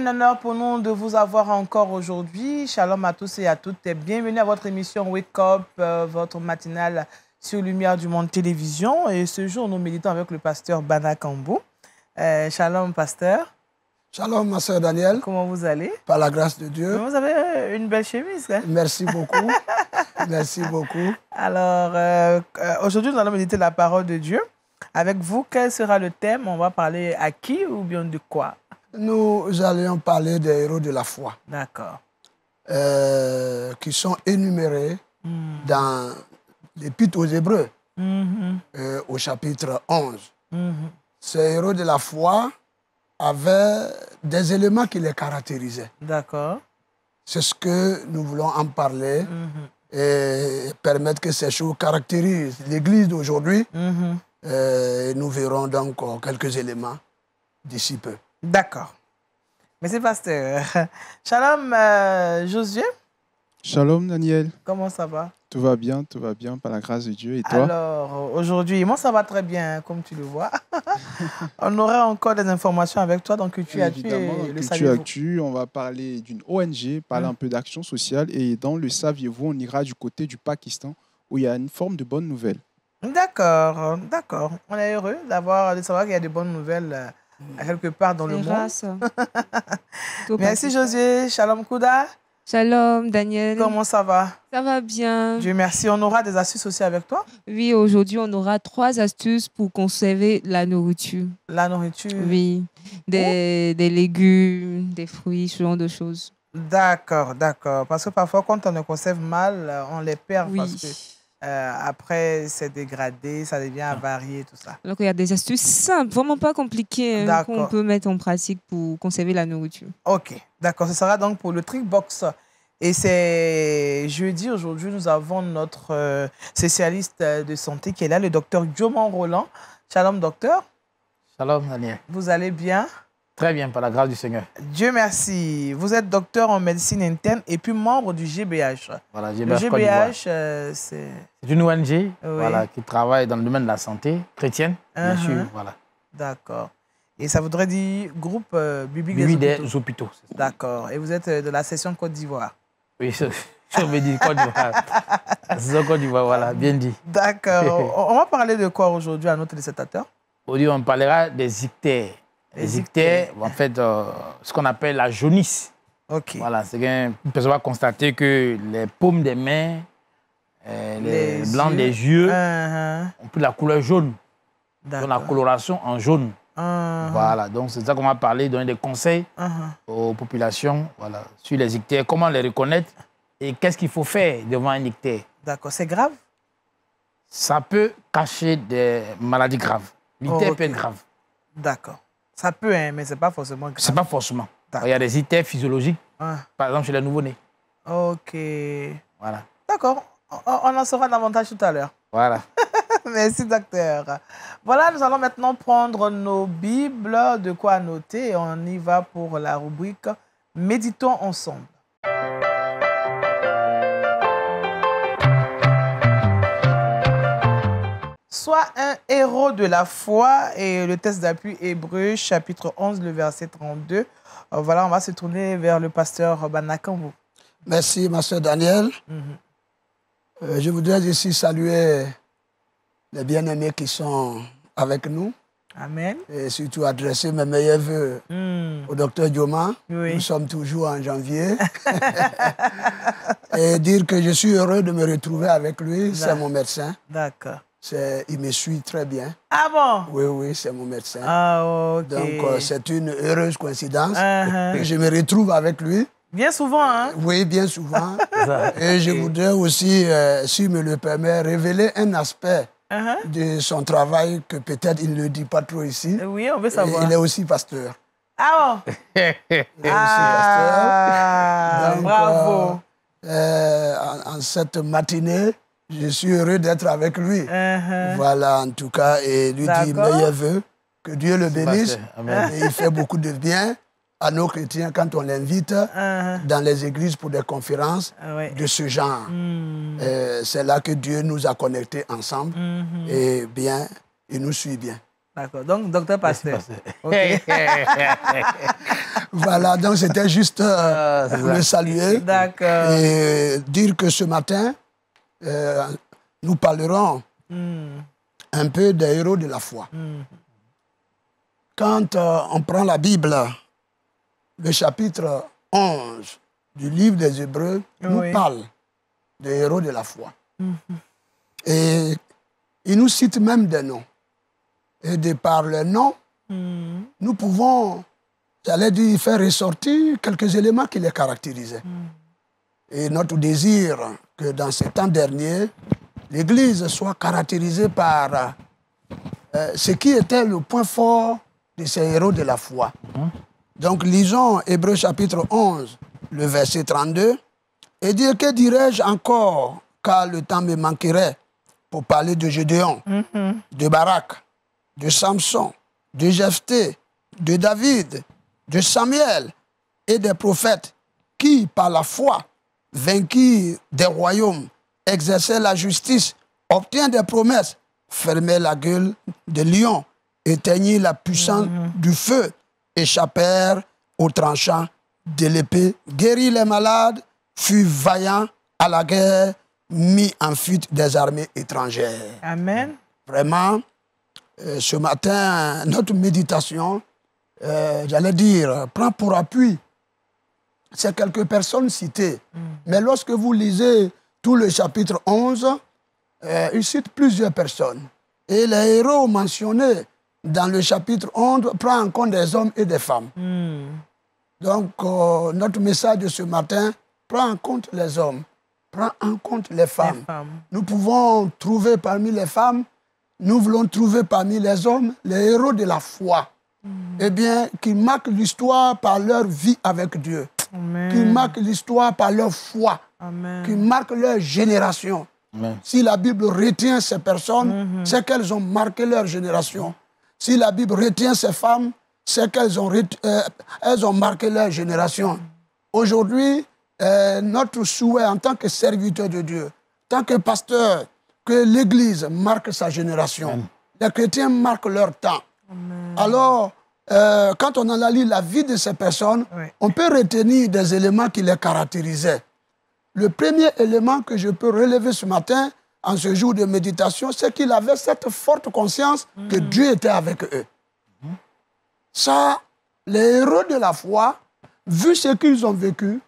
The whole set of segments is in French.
un honneur pour nous de vous avoir encore aujourd'hui. Shalom à tous et à toutes. Et bienvenue à votre émission Wake Up, euh, votre matinale sur Lumière du Monde Télévision. Et ce jour, nous méditons avec le pasteur Bana euh, shalom, pasteur. Shalom, ma soeur Danielle. Comment vous allez Par la grâce de Dieu. vous avez euh, une belle chemise. Hein? Merci beaucoup. Merci beaucoup. Alors, aujourd'hui, nous allons méditer la parole de Dieu. Avec vous, quel sera le thème On va parler à qui ou bien de quoi nous allons parler des héros de la foi. D'accord. Euh, qui sont énumérés hmm. dans l'Épître aux Hébreux, mm-hmm. euh, au chapitre 11. Mm-hmm. Ces héros de la foi avaient des éléments qui les caractérisaient. D'accord. C'est ce que nous voulons en parler mm-hmm. et permettre que ces choses caractérisent l'Église d'aujourd'hui. Euh, nous verrons donc quelques éléments d'ici peu. D'accord. Merci, pasteur. Shalom, euh, Josué. Shalom, Daniel. Comment ça va? Tout va bien, tout va bien, par la grâce de Dieu. Et toi Alors, aujourd'hui, moi, ça va très bien, comme tu le vois. on aura encore des informations avec toi donc tu Actu. Évidemment, le on va parler d'une ONG, parler hum. un peu d'action sociale. Et dans le Saviez-vous, on ira du côté du Pakistan, où il y a une forme de bonne nouvelle. D'accord, d'accord. On est heureux d'avoir, de savoir qu'il y a de bonnes nouvelles euh, quelque part dans le monde. Merci Josué. Shalom Kouda. Shalom Daniel. Comment ça va Ça va bien. Dieu merci. On aura des astuces aussi avec toi Oui, aujourd'hui on aura trois astuces pour conserver la nourriture. La nourriture Oui. Des, oh. légumes, des fruits, ce genre de choses. D'accord, d'accord. Parce que parfois quand on les conserve mal, on les perd oui. Euh, après, c'est dégradé, ça devient avarié, ah. tout ça. Donc, il y a des astuces simples, vraiment pas compliquées, hein, qu'on peut mettre en pratique pour conserver la nourriture. OK, d'accord. Ce sera donc pour le Trick Box. Et c'est jeudi, aujourd'hui, nous avons notre euh, spécialiste de santé qui est là, le docteur Diomand Roland. Shalom, docteur. Shalom, Daniel. Vous allez bien Très bien, par la grâce du Seigneur. Dieu merci. Vous êtes docteur en médecine interne et puis membre du GBH. Voilà, GBH. Le GBH, euh, c'est. une ONG voilà, qui travaille dans le domaine de la santé chrétienne, bien uh-huh. sûr. Voilà. D'accord. Et ça voudrait dire groupe euh, biblique, des, hôpitaux. D'accord. Et vous êtes euh, de la session Côte d'Ivoire. Oui, je dire Côte d'Ivoire. C'est session Côte d'Ivoire, voilà, bien dit. D'accord. on va parler de quoi aujourd'hui à notre téléspectateurs Aujourd'hui, on parlera des ictères ictères, en fait euh, ce qu'on appelle la jaunisse. Ok. Voilà, c'est qu'une peut va constater que les paumes des mains, euh, les, blancs des yeux uh-huh. ont pris la couleur jaune. Donc la coloration en jaune. Uh-huh. Voilà, donc c'est ça qu'on va parler, donner des conseils uh-huh. aux populations voilà, sur les ictères, comment les reconnaître et qu'est-ce qu'il faut faire devant un ictère. D'accord, c'est grave Ça peut cacher des maladies graves. L'ictère oh, peut être grave. D'accord. Ça peut, hein, mais ce n'est pas forcément Ce pas forcément. Il y a des itères physiologiques, ah. par exemple chez les nouveau-nés. OK. Voilà. D'accord. On en saura davantage tout à l'heure. Voilà. Merci, docteur. Voilà, nous allons maintenant prendre nos Bibles, de quoi noter. On y va pour la rubrique Méditons ensemble. Sois un héros de la foi. Et le test d'appui Hébreu, chapitre 11, le verset 32. Euh, voilà, on va se tourner vers le pasteur Banakambo. Merci, ma soeur Daniel. Mhm. Euh, je voudrais ici saluer les bien-aimés qui sont avec nous. Amen. Et surtout adresser mes meilleurs voeux hmm. au docteur Dioma. Nous sommes toujours en janvier. et dire que je suis heureux de me retrouver avec lui, c'est mon médecin. D'accord il me suit très bien. Ah bon Oui, oui, c'est mon médecin. Ah, ok. Donc, euh, c'est une heureuse coïncidence. que uh-huh. Je me retrouve avec lui. Bien souvent, hein euh, Oui, bien souvent. Et je voudrais aussi, si euh, si me le permet, révéler un aspect uh-huh. de son travail que peut-être il ne dit pas trop ici. Oui, on veut savoir. Il est aussi pasteur. Ah bon Il est aussi pasteur. Ah, bravo en cette matinée, je suis heureux d'être avec lui. Uh-huh. Voilà, en tout cas, et lui dit meilleurs vœux. Que Dieu le bénisse. il fait beaucoup de bien à nos chrétiens quand on l'invite uh-huh. dans les églises pour des conférences ah de ce genre. Hmm. Euh, c'est là que Dieu nous a connectés ensemble mm-hmm. et bien, il nous suit bien. D'accord. Donc, docteur Pasteur. voilà, donc c'était juste euh, ah, le saluer et dire que ce matin, euh, nous parlerons hmm. un peu des héros de la foi. Hmm. Quand euh, on prend la Bible, le chapitre 11 du livre des Hébreux nous parle des héros de la foi. Hmm. Et il nous cite même des noms. Et de par leurs noms, nous pouvons, j'allais dire, faire ressortir quelques éléments qui les caractérisaient. Et notre désir, que dans ces temps derniers, l'Église soit caractérisée par euh, ce qui était le point fort de ces héros de la foi. Mhm. Donc lisons Hébreu chapitre 11, le verset 32, et dire que dirais-je encore, car le temps me manquerait pour parler de Gédéon, mhm. de Barak, de Samson, de Jephthé, de David, de Samuel et des prophètes qui, par la foi, vaincu des royaumes, exerçait la justice, obtient des promesses, fermait la gueule des lions, éteignit la puissance mm. du feu, échappèrent aux tranchants de l'épée, guérit les malades, fut vaillant à la guerre, mis en fuite des armées étrangères. Amen. Vraiment, euh, ce matin, notre méditation, euh, j'allais dire, prend pour appui c'est quelques personnes citées. Hmm. Mais lorsque vous lisez tout le chapitre 11, euh, il cite plusieurs personnes. Et les héros mentionnés dans le chapitre 11 prennent en compte des hommes et des femmes. Hmm. Donc, euh, notre message de ce matin prend en compte les hommes, prend en compte les femmes. Nous pouvons trouver parmi les femmes, nous voulons trouver parmi les hommes les héros de la foi. Hmm. Eh bien, qui marquent l'histoire par leur vie avec Dieu qui marquent l'histoire par leur foi, qui marquent leur génération. Si la Bible retient ces personnes, mhm. c'est qu'elles ont marqué leur génération. Si la Bible retient ces femmes, c'est qu'elles ont, euh, elles ont marqué leur génération. Aujourd'hui, euh, notre souhait en tant que serviteur de Dieu, en tant que pasteur, que l'Église marque sa génération. Les chrétiens marquent leur temps. Alors, euh, quand on analyse la vie de ces personnes, on peut retenir des éléments qui les caractérisaient. Le premier élément que je peux relever ce matin, en ce jour de méditation, c'est qu'ils avaient cette forte conscience que mm. Dieu était avec eux. Ça, les héros de la foi, vu ce qu'ils ont vécu,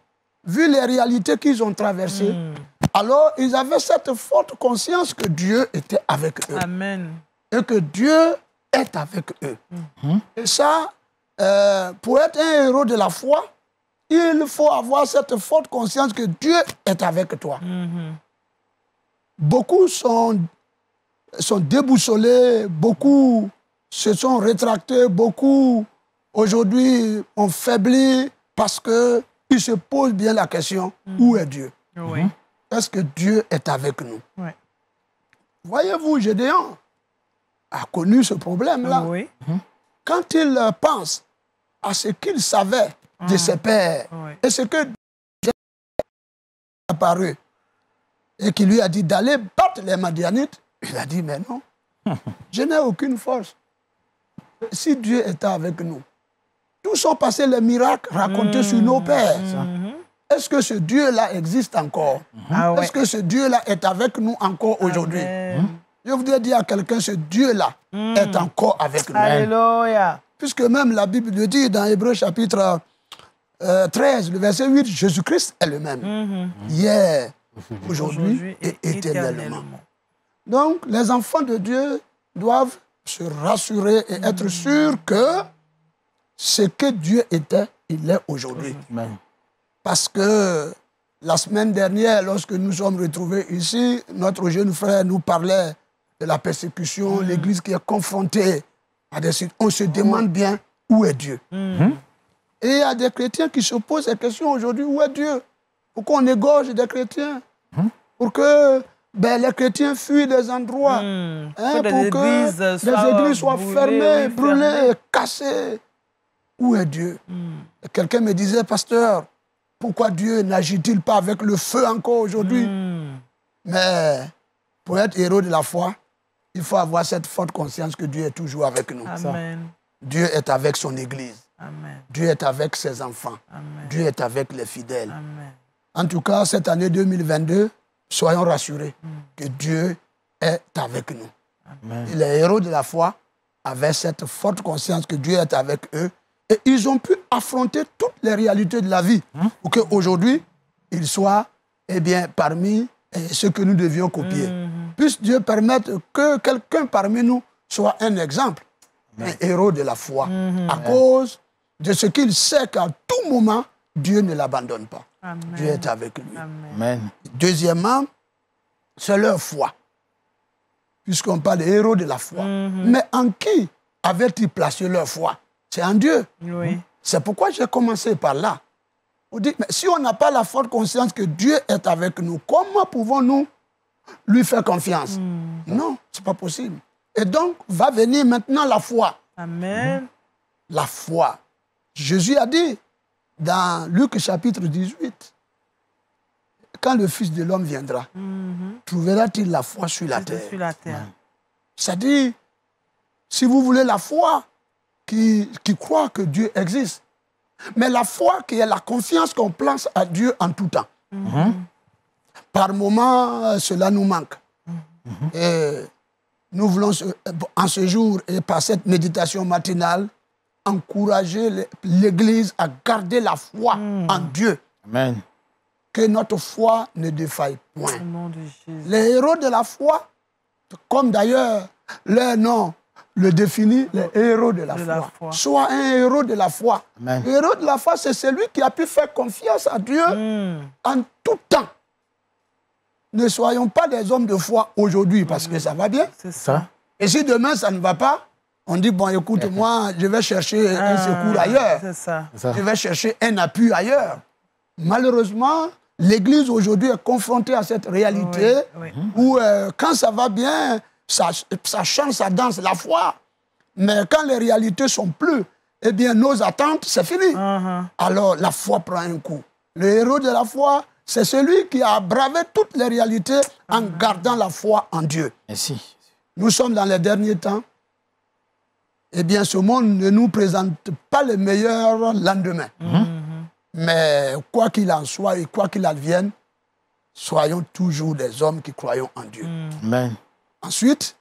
vu les réalités qu'ils ont traversées, mm. alors ils avaient cette forte conscience que Dieu était avec eux. Amen. Et que Dieu est avec eux. Et ça, euh, pour être un héros de la foi, il faut avoir cette forte conscience que Dieu est avec toi. Beaucoup sont, sont déboussolés, beaucoup se sont rétractés, beaucoup aujourd'hui ont faibli parce qu'ils se posent bien la question, où est Dieu Est-ce que Dieu est avec nous Voyez-vous, Gédéon, a connu ce problème-là. Hein? Quand il pense à ce qu'il savait de hein. ses pères et ce que Dieu a apparu et qui lui a dit d'aller battre les Madianites, il a dit, mais non, je n'ai aucune force. Si Dieu était avec nous, tous sont passés les miracles racontés sur nos mmh. pères. Mmh. Est-ce que ce Dieu-là existe encore ah Est-ce que ce Dieu-là est avec nous encore aujourd'hui je voudrais dire à quelqu'un, ce Dieu-là hmm. est encore avec nous. Puisque même la Bible le dit dans Hébreu chapitre 13, euh, le verset 8, Jésus-Christ est le même. Mm-hmm. Hier, mm-hmm. aujourd'hui et, éternellement. Donc, les enfants de Dieu doivent se rassurer et mm-hmm. être sûrs que ce que Dieu était, il est aujourd'hui. Parce que la semaine dernière, lorsque nous sommes retrouvés ici, notre jeune frère nous parlait la persécution, mm. l'Église qui est confrontée à des... On se demande mm. bien où est Dieu. Mm. Et il y a des chrétiens qui se posent la question aujourd'hui, où est Dieu Pourquoi on égorge des chrétiens Pour que ben, les chrétiens fuient des endroits, hein, pour, que les églises soient fermées, brûlées, cassées. Où est Dieu Quelqu'un me disait, pasteur, pourquoi Dieu n'agit-il pas avec le feu encore aujourd'hui Mais pour être héros de la foi, il faut avoir cette forte conscience que Dieu est toujours avec nous. Dieu est avec son Église. Dieu est avec ses enfants. Dieu est avec les fidèles. En tout cas, cette année 2022, soyons rassurés mm. que Dieu est avec nous. les héros de la foi avaient cette forte conscience que Dieu est avec eux et ils ont pu affronter toutes les réalités de la vie hein? pour qu'aujourd'hui, ils soient eh bien, parmi eh, ceux que nous devions copier. Mm puisse Dieu permettre que quelqu'un parmi nous soit un exemple, un héros de la foi, mhm. à cause de ce qu'il sait qu'à tout moment, Dieu ne l'abandonne pas. Dieu est avec lui. Deuxièmement, c'est leur foi. Puisqu'on parle des héros de la foi. Mhm. Mais en qui avaient-ils placé leur foi C'est en Dieu. C'est pourquoi j'ai commencé par là. On dit, mais si on n'a pas la forte conscience que Dieu est avec nous, comment pouvons-nous lui faire confiance. Hmm. Non, Non, n'est pas possible. Et donc, va venir maintenant la foi. Amen. Hmm. La foi. Jésus a dit dans Luc chapitre 18, quand le Fils de l'homme viendra, hmm. trouvera-t-il la foi sur la terre Sur la terre. C'est-à-dire, si vous voulez la foi qui, croit que Dieu existe, mais la foi qui est la confiance qu'on place à Dieu en tout temps. Par moment, euh, cela nous manque. Mhm. Et nous voulons, en ce jour et par cette méditation matinale, encourager l'Église à garder la foi mm. en Dieu. Amen. Que notre foi ne défaille point. Les héros de la foi, comme d'ailleurs leur nom le définit, les héros de la, foi. soient un héros de la foi. Le héros de la foi, c'est celui qui a pu faire confiance à Dieu mm. en tout temps ne soyons pas des hommes de foi aujourd'hui parce que ça va bien. C'est ça. Et si demain ça ne va pas, on dit bon, écoute, eh, eh. moi, je vais chercher un ah, secours ailleurs. ça. Je vais chercher un appui ailleurs. Malheureusement, l'Église aujourd'hui est confrontée à cette réalité où euh, quand ça va bien, ça, ça chante, ça danse la foi. Mais quand les réalités sont plus, eh bien, nos attentes, c'est fini. Uh-huh. Alors, la foi prend un coup. Le héros de la foi, c'est celui qui a bravé toutes les réalités en gardant la foi en Dieu. Nous sommes dans les derniers temps. Eh bien, ce monde ne nous présente pas le meilleur lendemain. Mm-hmm. Mais quoi qu'il en soit et quoi qu'il advienne, soyons toujours des hommes qui croyons en Dieu. Mm. Ensuite,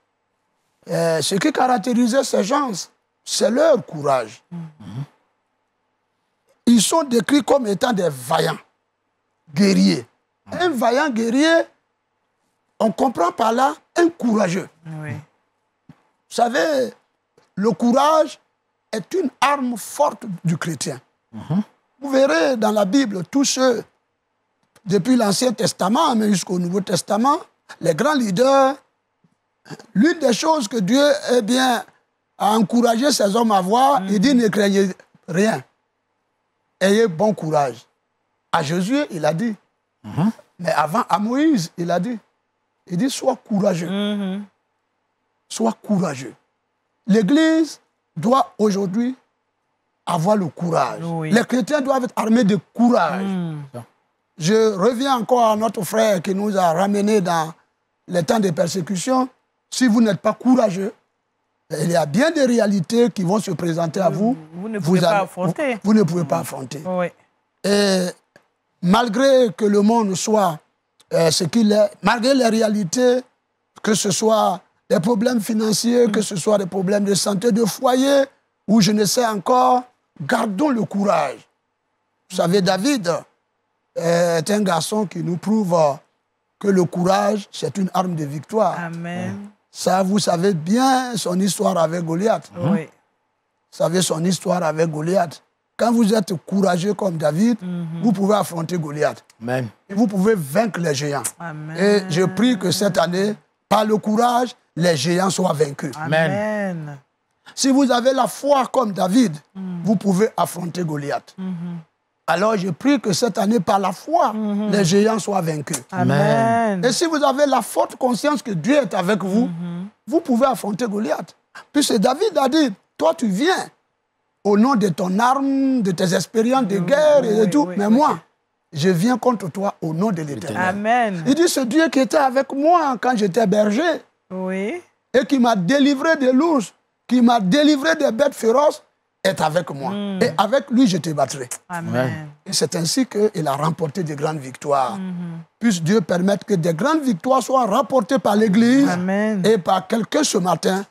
euh, ce qui caractérisait ces gens, c'est leur courage. Mm-hmm. Ils sont décrits comme étant des vaillants guerrier. Mm. Un vaillant guerrier, on comprend par là un courageux. Ah Vous savez, le courage est une arme forte du chrétien. Mhm. Vous verrez dans la Bible, tous ceux, depuis l'Ancien Testament jusqu'au Nouveau Testament, les grands leaders, l'une des choses que Dieu bien, a encouragé ces hommes à voir, mm. il dit ne craignez rien. Ayez bon courage. À Jésus, il a dit. Mhm. Mais avant, à Moïse, il a dit. Il dit, sois courageux. Mhm. Sois courageux. L'Église doit aujourd'hui avoir le courage. Les chrétiens doivent être armés de courage. Mhm. Je reviens encore à notre frère qui nous a ramenés dans les temps de persécution. Si vous n'êtes pas courageux, il y a bien des réalités qui vont se présenter à vous. Vous ne pouvez pas affronter. Vous, ne pouvez pas affronter. Oui. Et malgré que le monde soit euh, ce qu'il est, malgré les réalités, que ce soit des problèmes financiers, que ce soit des problèmes de santé, de foyer, ou je ne sais encore, gardons le courage. Vous savez, David euh, est un garçon qui nous prouve que le courage, c'est une arme de victoire. Amen. Ça, vous savez bien son histoire avec Goliath. Oui. Vous savez son histoire avec Goliath. Quand vous êtes courageux comme David, mhm. vous pouvez affronter Goliath. vous pouvez vaincre les géants. Et je prie que cette année, par le courage, les géants soient vaincus. Amen. Si vous avez la foi comme David, mhm. vous pouvez affronter Goliath. Mhm. Alors je prie que cette année, par la foi, les géants soient vaincus. Amen. Et si vous avez la forte conscience que Dieu est avec vous, vous pouvez affronter Goliath. Puisque David a dit, toi tu viens, au nom de ton arme, de tes expériences de guerre et de tout. Mais moi, je viens contre toi au nom de l'Éternel. Amen. Il dit, ce Dieu qui était avec moi quand j'étais berger, oui. et qui m'a délivré des loups, qui m'a délivré des bêtes féroces, est avec moi. Hmm. Et avec lui, je te battrai. Amen. Et c'est ainsi qu'il a remporté de grandes victoires. Hmm. Puisse Dieu permettre que des grandes victoires soient remportées par l'Église et par quelqu'un ce matin,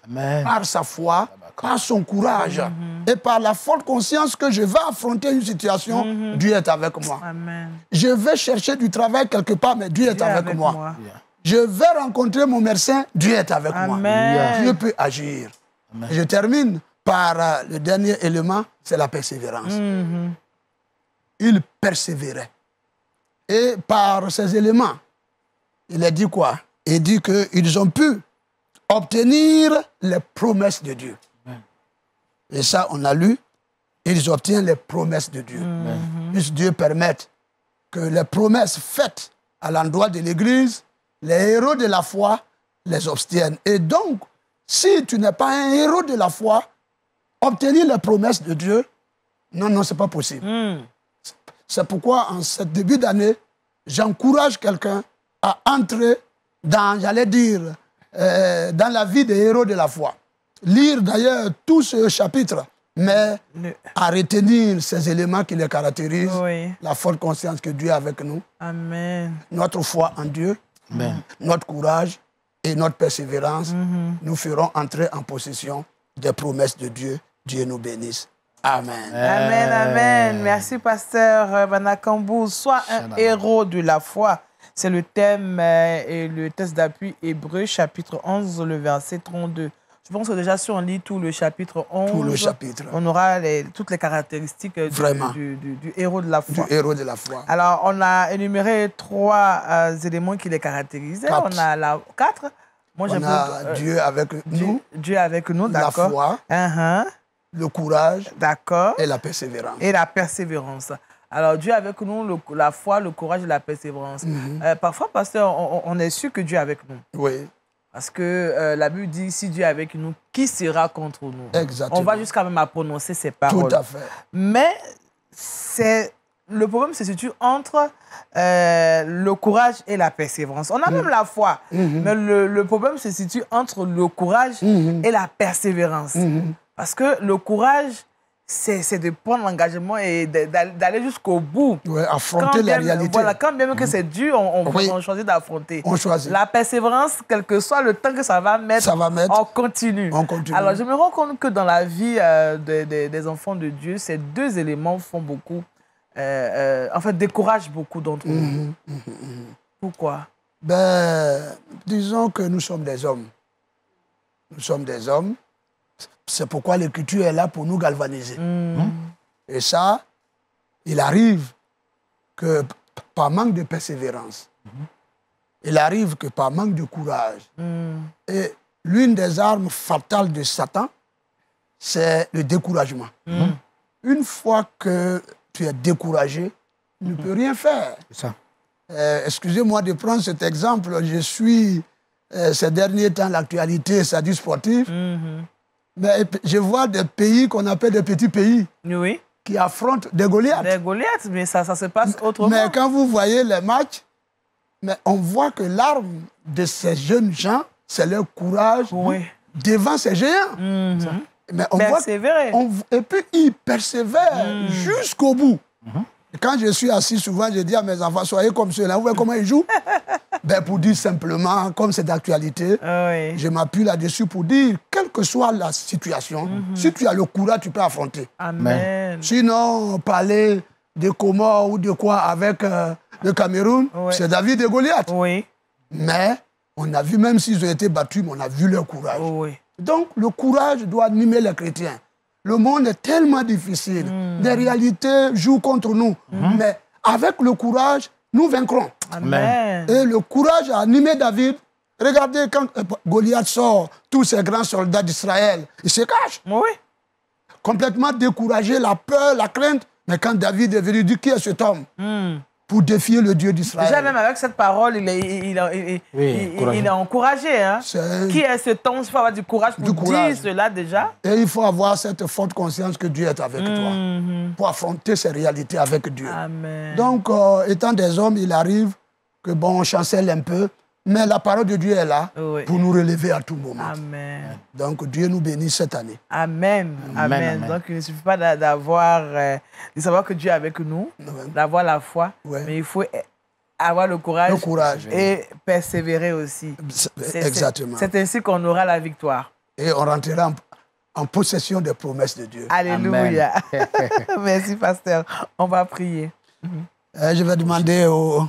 par sa foi, ah, par son courage. Hmm et par la forte conscience que je vais affronter une situation, mhm. Dieu est avec moi. Je vais chercher du travail quelque part, mais Dieu est avec, moi. Je vais rencontrer mon médecin, Dieu est avec moi. Dieu peut agir. Je termine par euh, le dernier élément, c'est la persévérance. Mhm. Il persévérait. Et par ces éléments, il a dit quoi Il dit qu'ils ont pu obtenir les promesses de Dieu. Et ça, on a lu. Ils obtiennent les promesses de Dieu. Mm-hmm. Dieu permettre que les promesses faites à l'endroit de l'Église, les héros de la foi les obtiennent. Et donc, si tu n'es pas un héros de la foi, obtenir les promesses de Dieu, non, non, ce n'est pas possible. Mm. C'est pourquoi, en ce début d'année, j'encourage quelqu'un à entrer dans, j'allais dire, euh, dans la vie des héros de la foi lire d'ailleurs tout ce chapitre, mais à retenir ces éléments qui les caractérisent, la forte conscience que Dieu a avec nous, Amen. notre foi en Dieu, notre courage et notre persévérance, mhm. nous ferons entrer en possession des promesses de Dieu. Dieu nous bénisse. Amen. Amen, amen. Merci, pasteur Banakambou. Sois un héros de la foi. C'est le thème euh, et le test d'appui Hébreu, chapitre 11, le verset 32. Je pense déjà, si on lit tout le chapitre 11, le chapitre. on aura toutes les caractéristiques du, héros de la foi. Du héros de la foi. Alors, on a énuméré trois euh, éléments qui les caractérisaient. On a la, quatre. Moi, on a euh, Dieu avec nous. Dieu avec nous, d'accord. La foi. Le courage. D'accord. Et la persévérance. Et la persévérance. Alors, Dieu avec nous, la foi, le courage et la persévérance. Mhm. Euh, parfois, pasteur, on, on est sûr que Dieu est avec nous. Oui. Parce que euh, la Bible dit, si Dieu est avec nous, qui sera contre nous On va jusqu'à même à prononcer ces paroles. Tout à fait. Mais c'est le problème se situe entre euh, le courage et la persévérance. On a mm. même la foi, mm-hmm. mais le, le, problème se situe entre le courage mm-hmm. et la persévérance. Mm-hmm. Parce que le courage, c'est de prendre l'engagement et d'aller jusqu'au bout. Ouais, affronter quand la réalité. quand même que mm. c'est dur, on, on, choisit d'affronter. On choisit. La persévérance, quel que soit le temps que ça va mettre, on continue. Alors, je me rends compte que dans la vie euh, des enfants de Dieu, ces deux éléments font beaucoup, euh, euh en fait, découragent beaucoup d'entre mm-hmm. nous. Mm-hmm. Pourquoi Ben, disons que nous sommes des hommes. Nous sommes des hommes c'est pourquoi l'écriture est là pour nous galvaniser. Mm. Hein? Et ça, il arrive que par manque de persévérance, mm-hmm. il arrive que par manque de courage. Mm. Et l'une des armes fatales de Satan, c'est le découragement. Mm. Une fois que tu es découragé, tu ne mm-hmm. peux rien faire. Euh, excusez-moi de prendre cet exemple. Je suis, euh, ces derniers temps, l'actualité, c'est du sportif. Mm-hmm. Mais je vois des pays qu'on appelle des petits pays. Qui affrontent des Goliaths. Des Goliaths, mais ça, ça se passe autrement. Mais quand vous voyez les matchs, mais on voit que l'arme de ces jeunes gens, c'est leur courage devant ces géants. Mhm. Mais et puis ils persévèrent mhm. jusqu'au bout. Mhm. Quand je suis assis, souvent, je dis à mes enfants, soyez comme ceux-là. Vous voyez comment ils jouent ben, Pour dire simplement, comme c'est d'actualité, ah je m'appuie là-dessus pour dire, quelle que soit la situation, mhm. si tu as le courage, tu peux affronter. Amen. Sinon, parler de comment ou de quoi avec euh, le Cameroun, c'est David et Goliath. Oui. Mais on a vu, même s'ils ont été battus, on a vu leur courage. Oui. Donc, le courage doit animer les chrétiens. Le monde est tellement difficile. Les hmm. Des réalités jouent contre nous. Hmm. Mais avec le courage, nous vaincrons. Amen. Et le courage a animé David. Regardez quand euh, Goliath sort, tous ces grands soldats d'Israël, ils se cachent. Oui. Complètement découragés, la peur, la crainte. Mais quand David est venu, il dit, qui est cet homme hmm pour défier le Dieu d'Israël. Déjà, même avec cette parole, il, est, il, a, encouragé. Hein? Qui est ce temps Il faut avoir du courage pour dire cela déjà. Et il faut avoir cette forte conscience que Dieu est avec toi mhm. pour affronter ces réalités avec Dieu. Amen. Donc, euh, étant des hommes, il arrive que, bon, on chancelle un peu, mais la parole de Dieu est là pour nous relever à tout moment. Amen. Donc Dieu nous bénit cette année. Amen. Amen. Donc il ne suffit pas d'avoir, euh, de savoir que Dieu est avec nous, d'avoir la foi, mais il faut euh, avoir le courage, et persévérer aussi. Exactement. C'est ainsi qu'on aura la victoire. Et on rentrera en, possession des promesses de Dieu. Alléluia. Merci, pasteur. On va prier. Euh, je vais demander au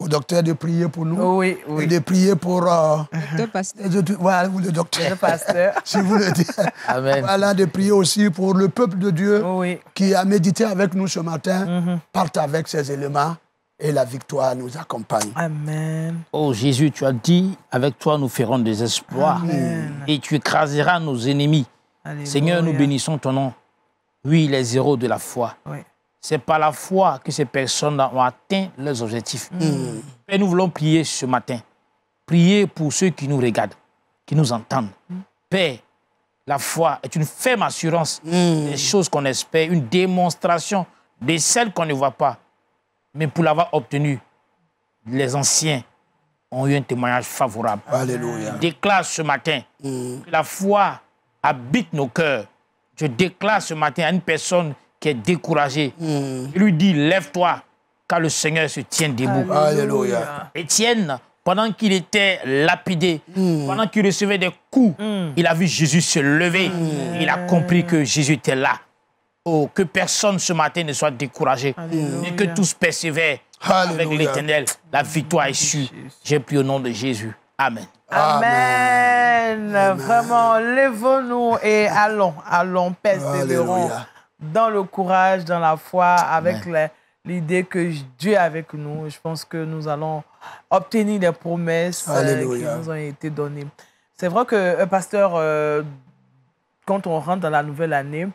au docteur de prier pour nous. Oui, oui. Et de prier pour. le euh, pasteur. Voilà, le docteur. Le pasteur. si vous le dites. Amen. Voilà, de prier aussi pour le peuple de Dieu qui a médité avec nous ce matin, mhm. part avec ces éléments et la victoire nous accompagne. Amen. Oh Jésus, tu as dit avec toi nous ferons des espoirs et tu écraseras nos ennemis. Seigneur, nous bénissons ton nom. Oui, les héros de la foi. Oui. C'est pas la foi que ces personnes ont atteint leurs objectifs. Mm. Père, nous voulons prier ce matin. Prier pour ceux qui nous regardent, qui nous entendent. Mm. Père, la foi est une ferme assurance mm. des choses qu'on espère, une démonstration de celles qu'on ne voit pas. Mais pour l'avoir obtenue, les anciens ont eu un témoignage favorable. Alléluia. déclare ce matin que la foi habite nos cœurs. Je déclare ce matin à une personne découragé. Hmm. Il lui dit, lève-toi, car le Seigneur se tient debout. Alléluia. Étienne, pendant qu'il était lapidé, hmm. pendant qu'il recevait des coups, hmm. il a vu Jésus se lever. Il a compris que Jésus était là. Oh, que personne ce matin ne soit découragé mais que tous persévèrent avec l'Éternel. La victoire est sûre. J'ai pris au nom de Jésus. Amen. Amen. Vraiment, levons nous et allons, allons, persévérons dans le courage, dans la foi, avec l'idée que Dieu est avec nous. Je pense que nous allons obtenir les promesses euh, qui nous ont été données. C'est vrai que, euh, pasteur, euh, quand on rentre dans la nouvelle année,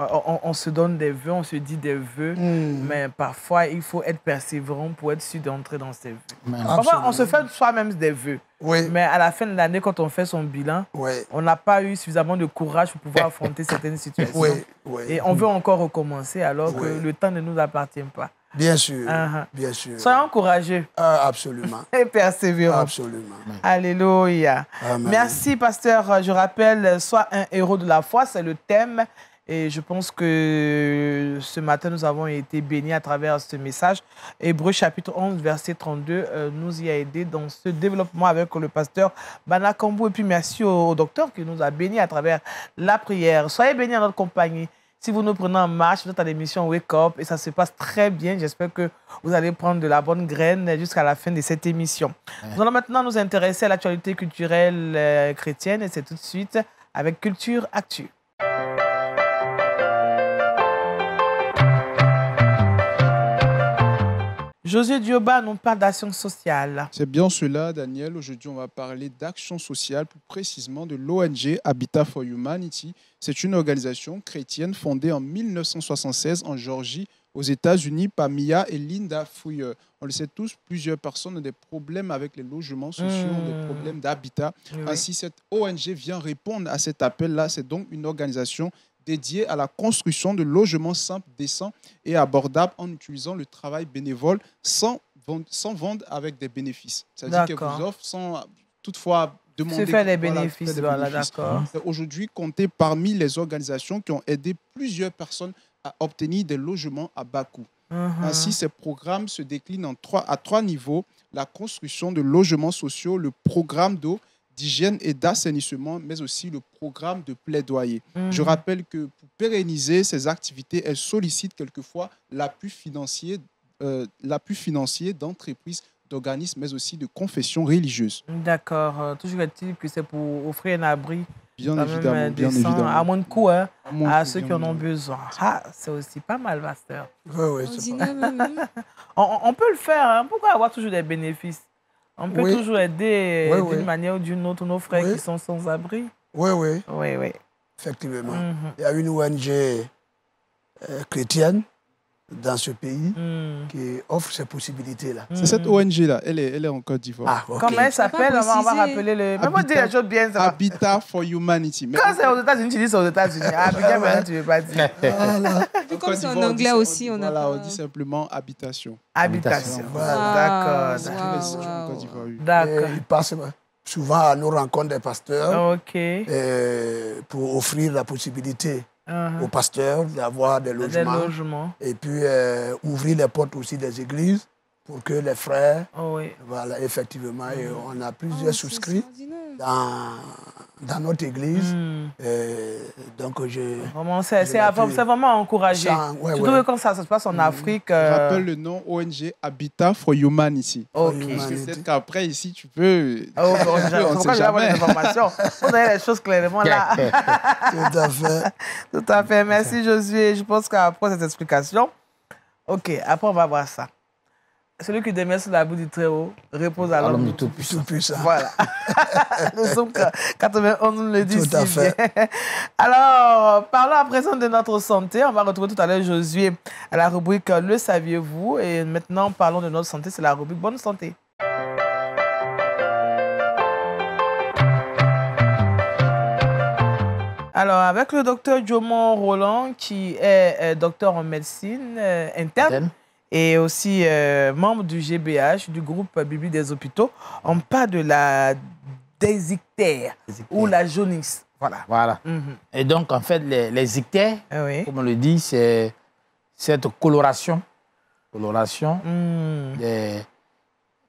euh, on, se donne des vœux, on se dit des vœux, mm. mais parfois il faut être persévérant pour être sûr d'entrer dans ces vœux. Parfois, on se fait soi-même des vœux. Oui. Mais à la fin de l'année, quand on fait son bilan, on n'a pas eu suffisamment de courage pour pouvoir affronter certaines situations. Et on veut encore recommencer alors que le temps ne nous appartient pas. Bien sûr, ah, ah. bien sûr. Soyez encouragés. Ah, absolument. Et persévérants. Absolument. Alléluia. Merci, pasteur. Je rappelle, sois un héros de la foi, c'est le thème et je pense que ce matin, nous avons été bénis à travers ce message. Hébreu chapitre 11, verset 32 euh, nous y a aidé dans ce développement avec le pasteur Banakambou Et puis merci au, docteur qui nous a bénis à travers la prière. Soyez bénis à notre compagnie. Si vous nous prenez en marche, vous êtes à l'émission Wake Up et ça se passe très bien. J'espère que vous allez prendre de la bonne graine jusqu'à la fin de cette émission. Nous allons maintenant nous intéresser à l'actualité culturelle euh, chrétienne et c'est tout de suite avec Culture Actu. José Dioba nous parle d'action sociale. C'est bien cela, Daniel. Aujourd'hui, on va parler d'action sociale, plus précisément de l'ONG Habitat for Humanity. C'est une organisation chrétienne fondée en 1976 en Géorgie, aux États-Unis, par Mia et Linda Fouilleur. On le sait tous, plusieurs personnes ont des problèmes avec les logements sociaux, des hmm. problèmes d'habitat. Ainsi, cette ONG vient répondre à cet appel-là. C'est donc une organisation dédié à la construction de logements simples, décents et abordables en utilisant le travail bénévole sans vendre, sans avec des bénéfices. C'est-à-dire qu'elle vous offre sans toutefois demander... Se faire des bénéfices, voilà, d'accord. Aujourd'hui, comptez parmi les organisations qui ont aidé plusieurs personnes à obtenir des logements à bas coût. Mhm. Ainsi, ces programmes se déclinent en trois, à trois niveaux. La construction de logements sociaux, le programme d'eau d'hygiène et d'assainissement, mais aussi le programme de plaidoyer. Mm. Je rappelle que pour pérenniser ces activités, elle sollicite quelquefois euh, l'appui financier, d'entreprises d'organismes, mais aussi de confessions religieuses. D'accord. Euh, toujours est-il que c'est pour offrir un abri bien euh, évidemment, à moins de coûts hein, à, ceux qui en ont besoin. Ah, c'est aussi pas mal, Master. Ouais, ouais, on, pas... on, peut le faire. Hein. Pourquoi avoir toujours des bénéfices on peut toujours aider euh, d'une manière ou d'une autre nos frères qui sont sans abri. Oui, oui. Oui, oui. Effectivement. Mhm. Il y a une ONG euh, chrétienne dans ce pays hmm. qui offre ces possibilités-là. C'est cette hmm. ONG-là, elle est, elle est en Côte d'Ivoire. Ah, Comment elle s'appelle On va rappeler le. Habitat, dire les bien. Ça Habitat for Humanity. Quand c'est aux États-Unis, tu dis aux États-Unis. Habitat, ah, maintenant, tu ne veux pas dire. Voilà. Comme c'est en anglais aussi, on a. Voilà, on dit simplement habitation. Habitation. Voilà, ah, d'accord. Wow, wow. D'accord. Il passe souvent à nos rencontres des pasteurs euh, pour offrir la possibilité Uh-huh. au pasteur aux pasteurs d'avoir des logements. Et puis euh, ouvrir les portes aussi des églises pour que les frères, oh effectivement, mm-hmm. on a ah, plusieurs souscrits dans, notre église. Hmm. Euh, donc, je. Vraiment, c'est vraiment encouragé. je ouais, comme quand ça, ça, se passe en hmm. Afrique. Je euh, rappelle le nom ONG Habitat for Human ici. Ok. Parce que qu'après, ici, tu peux. Ah, on sait jamais. Les les choses clairement là. Tout à fait. Tout à fait. Merci, Josué. Je pense qu'après cette explication, OK, après, on va voir ça celui qui demeure sur la boue du Très-Haut repose à l'homme du tout voilà. nous sommes 91, nous le dit. Tout à fait. Alors, parlons à présent de notre santé. On va retrouver tout à l'heure Josué à la rubrique Le saviez-vous Et maintenant, parlons de notre santé. C'est la rubrique Bonne santé. Alors, avec le docteur Jomon Roland, qui est euh, docteur en médecine euh, interne et aussi euh, membre du GBH, du groupe Bibi des hôpitaux, on parle de la désictère ou la jaunisse. Voilà. voilà. Mhm. Et donc, en fait, les, les ictères, ah comme on le dit, c'est cette coloration, coloration mhm. de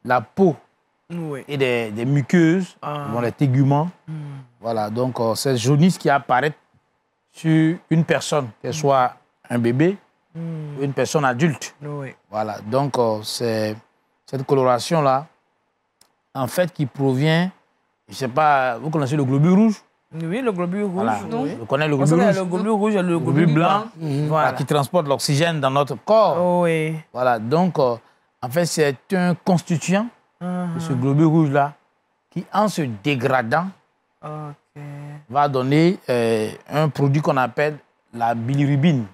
la peau et des, muqueuses, ah. les téguments. Mhm. Voilà, donc, euh, cette jaunisse qui apparaît sur une personne, qu'elle soit un bébé, Hmm. une personne adulte. Voilà, donc euh, c'est cette coloration-là, en fait, qui provient, je ne sais pas, vous connaissez le globule rouge oui, le globule rouge. le globule rouge. Le globule le globule, blanc, qui transporte l'oxygène dans notre corps. oui. Voilà, donc euh, en fait, c'est un constituant de ce uh-huh. globule rouge-là qui, en se dégradant, va donner euh, un produit qu'on appelle la bilirubine.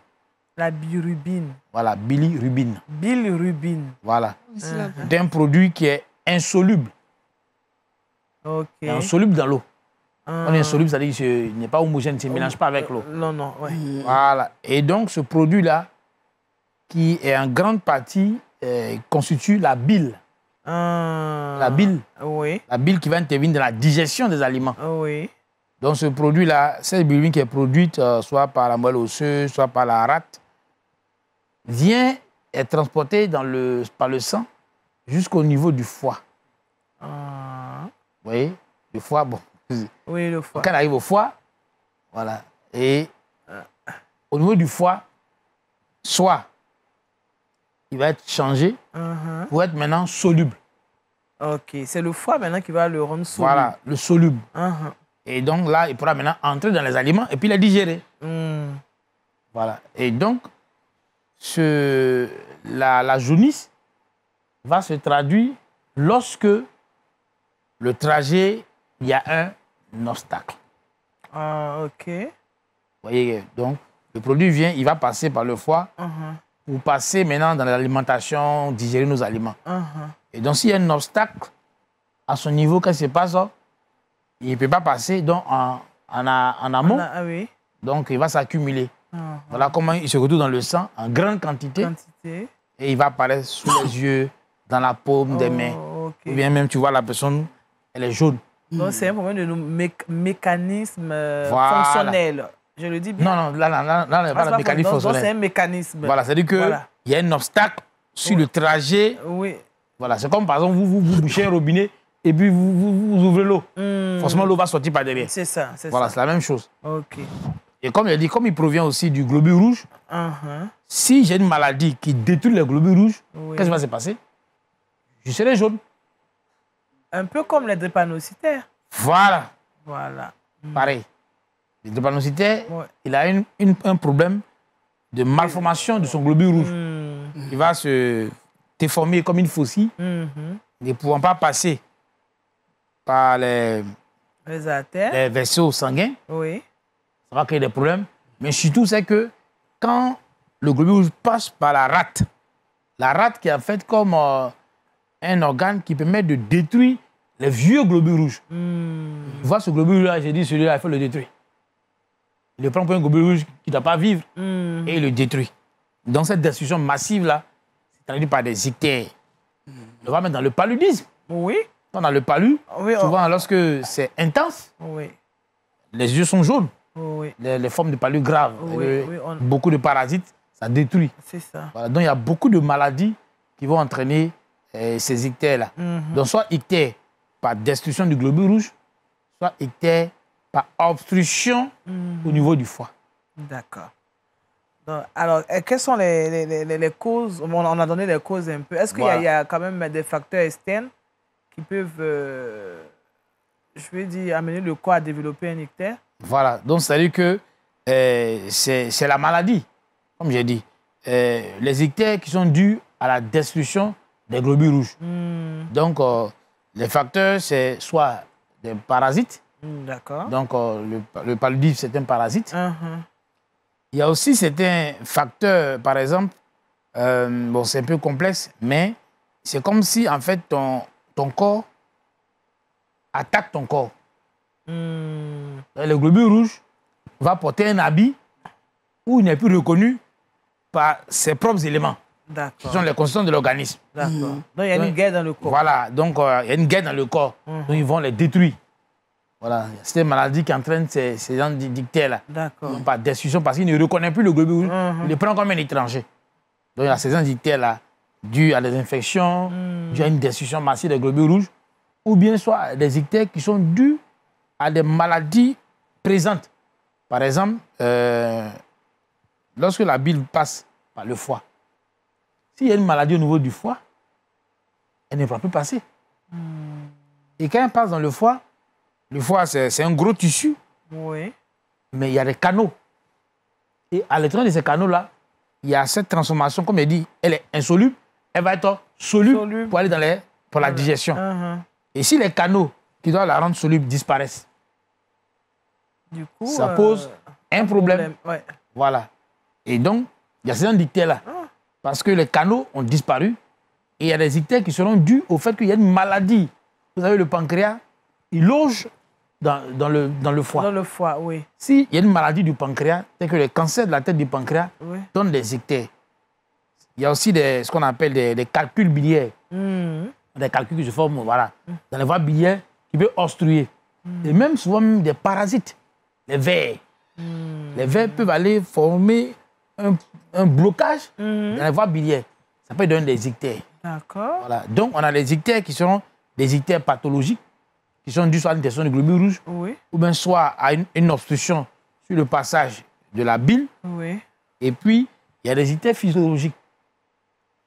La bilirubine. Voilà, bilirubine. Bilirubine. Voilà. C'est D'un produit qui est insoluble. Ok. insoluble dans l'eau. On est ah. insoluble, c'est-à-dire qu'il n'est pas homogène, il ne se mélange pas avec l'eau. Euh, non, non, ouais. Mm. Voilà. Et donc, ce produit-là, qui est en grande partie, euh, constitue la bile. Ah. La bile. Oui. La bile qui va intervenir dans la digestion des aliments. Ah oui. Donc, ce produit-là, cette bilirubine qui est produite euh, soit par la moelle osseuse, soit par la rate, vient être transporté dans le, par le sang jusqu'au niveau du foie. Vous ah. voyez Le foie, bon. Oui, le foie. Quand arrive au foie, voilà. Et ah. au niveau du foie, soit il va être changé uh-huh. pour être maintenant soluble. Ok, c'est le foie maintenant qui va le rendre soluble. Voilà, le soluble. Uh-huh. Et donc là, il pourra maintenant entrer dans les aliments et puis les digérer. Hmm. Voilà. Et donc, ce, la, la jaunisse va se traduire lorsque le trajet, il y a un obstacle. Ah, ok. Vous voyez, donc, le produit vient, il va passer par le foie pour uh-huh. passer maintenant dans l'alimentation, digérer nos aliments. Uh-huh. Et donc, s'il y a un obstacle à son niveau, qui se passe, oh? il ne peut pas passer donc, en, en, en amont. Ah, oui. Donc, il va s'accumuler. Uh-huh. Voilà comment il se retrouve dans le sang en grande quantité. Et il va apparaître sous les yeux, dans la paume des oh, mains. Ou bien même, tu vois, la personne, elle est jaune. Donc, hmm. c'est un problème de mécanisme euh, fonctionnel. Je le dis bien. Non, non, là, là, là, là mécanisme c'est un mécanisme. Voilà, c'est-à-dire qu'il y a un obstacle sur le trajet. Oui. Voilà, c'est comme par exemple, vous, vous, bouchez un robinet et puis vous, vous, ouvrez l'eau. Hmm. Forcément, l'eau va sortir par derrière. C'est ça, c'est ça. Voilà, c'est la même chose. OK. Et comme il dit, comme il provient aussi du globule rouge, uh-huh. si j'ai une maladie qui détruit le globule rouge, qu'est-ce qui va se passer Je serai jaune. Un peu comme les drépanocytaires. Voilà. Voilà. Hmm. Pareil. Le il a un problème de malformation de son globule rouge. Hmm. Il va se déformer comme une faucille, mm-hmm. ne pouvant pas passer par les vaisseaux sanguins. Oui ça va créer des problèmes. Mais surtout, c'est que quand le globule rouge passe par la rate, la rate qui est en fait comme euh, un organe qui permet de détruire les vieux globules rouges. Il hmm. Vois ce globule-là, j'ai dit celui-là, il faut le détruire. Il le prend pour un globule rouge qui ne doit pas vivre hmm. et il le détruit. Dans cette destruction massive-là, c'est traduit par des ictères. On va mettre dans le paludisme. Oui. Dans le palu, oui, oh. lorsque c'est intense, les yeux sont jaunes les, formes de palud graves. Beaucoup de parasites, ça détruit. C'est ça. donc il y a beaucoup de maladies qui vont entraîner euh, ces ictères-là. Mhm. Donc soit ictères par destruction du globule rouge, soit ictères par obstruction mhm. au niveau du foie. D'accord. Alors, quelles sont les, les, les causes on, a donné les causes un peu. Est-ce qu'il y, a quand même des facteurs externes qui peuvent, euh, je vais dire, amener le corps à développer un ictère voilà, donc c'est-à-dire que euh, c'est la maladie, comme j'ai dit. Euh, les ictères qui sont dus à la destruction des globules rouges. Hmm. Donc, euh, les facteurs, c'est soit des parasites. Hmm, d'accord. Donc, le, le, paludisme, c'est un parasite. Uh-huh. Il y a aussi certains facteurs, par exemple, bon, c'est un peu complexe, mais c'est comme si, en fait, ton, ton corps attaque ton corps. Hmm. Euh, le globule rouge va porter un habit où il n'est plus reconnu par ses propres éléments. Ce sont les constantes de l'organisme. Hmm. Donc euh, il y a une guerre dans le corps. Voilà, donc il y a une guerre dans le corps. Donc ils vont les détruire. Voilà, c'est une maladie qui entraîne ces, ces gens dictées là. D'accord. Par destruction, parce qu'ils ne reconnaissent plus le globule rouge, hmm. ils le prennent comme un étranger. Donc il y a ces gens là, dus à des infections, dû à une destruction massive des globules rouges, ou bien soit des dictés qui sont dus à des maladies présentes. Par exemple, euh, lorsque la bile passe par le foie, s'il y a une maladie au niveau du foie, elle ne va plus passer. Hmm. Et quand elle passe dans le foie, le foie, c'est un gros tissu. Mais il y a des canaux. Et à l'intérieur de ces canaux-là, il y a cette transformation, comme il dit, elle est insoluble, elle va être soluble, pour aller dans les, pour la digestion. Uh-huh. Et si les canaux qui doit la rendre soluble disparaissent. Du coup, ça pose euh, un problème. Voilà. Et donc, il y a ces dictées-là. Ah. Parce que les canaux ont disparu. Et il y a des dictées qui seront dus au fait qu'il y a une maladie. Vous savez, le pancréas, il loge dans, dans, le, dans le foie. Dans le foie, oui. S'il y a une maladie du pancréas, c'est que le cancer de la tête du pancréas donne des ictères. Il y a aussi des, ce qu'on appelle des, calculs biliaires. Hmm. Des calculs qui se forment, voilà, dans les voies biliaires il peut obstruer. Et hmm. même souvent même des parasites, les vers. Hmm. Les vers peuvent aller former un, un blocage hmm. dans la voie biliaire. Ça peut donner des ictères. D'accord. Voilà. Donc, on a les ictères qui sont des ictères pathologiques, qui sont dus soit à une du globules rouge, ou bien soit à une, obstruction sur le passage de la bile. Et puis, il y a des ictères physiologiques.